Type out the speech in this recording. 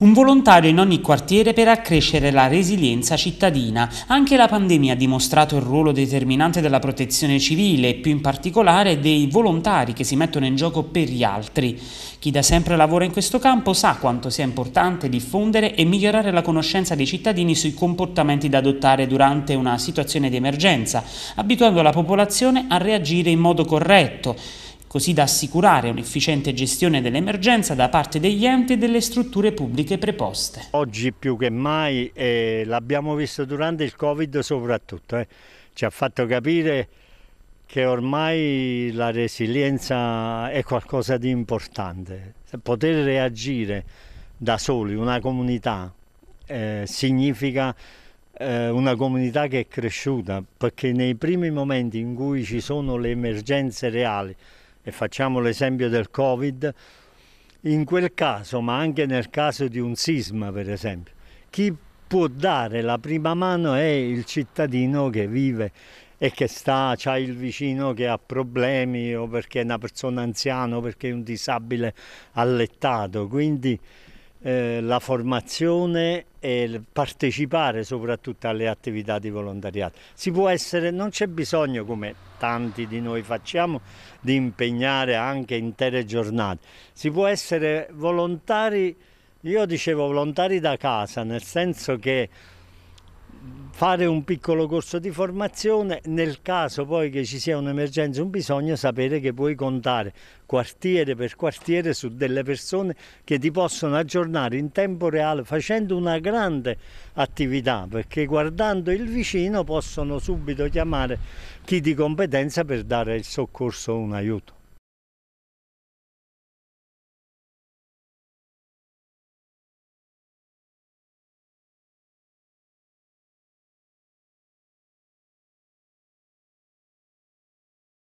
Un volontario in ogni quartiere per accrescere la resilienza cittadina. Anche la pandemia ha dimostrato il ruolo determinante della protezione civile e più in particolare dei volontari che si mettono in gioco per gli altri. Chi da sempre lavora in questo campo sa quanto sia importante diffondere e migliorare la conoscenza dei cittadini sui comportamenti da adottare durante una situazione di emergenza, abituando la popolazione a reagire in modo corretto così da assicurare un'efficiente gestione dell'emergenza da parte degli enti e delle strutture pubbliche preposte. Oggi più che mai, eh, l'abbiamo visto durante il Covid soprattutto, eh, ci ha fatto capire che ormai la resilienza è qualcosa di importante. Poter reagire da soli, una comunità, eh, significa eh, una comunità che è cresciuta perché nei primi momenti in cui ci sono le emergenze reali e facciamo l'esempio del Covid, in quel caso, ma anche nel caso di un sisma per esempio, chi può dare la prima mano è il cittadino che vive e che sta, c'ha il vicino che ha problemi o perché è una persona anziana o perché è un disabile allettato, quindi eh, la formazione e partecipare soprattutto alle attività di volontariato. Si può essere, non c'è bisogno, come tanti di noi facciamo, di impegnare anche intere giornate. Si può essere volontari, io dicevo volontari da casa, nel senso che fare un piccolo corso di formazione, nel caso poi che ci sia un'emergenza, un bisogno, sapere che puoi contare quartiere per quartiere su delle persone che ti possono aggiornare in tempo reale facendo una grande attività, perché guardando il vicino possono subito chiamare chi di competenza per dare il soccorso o un aiuto.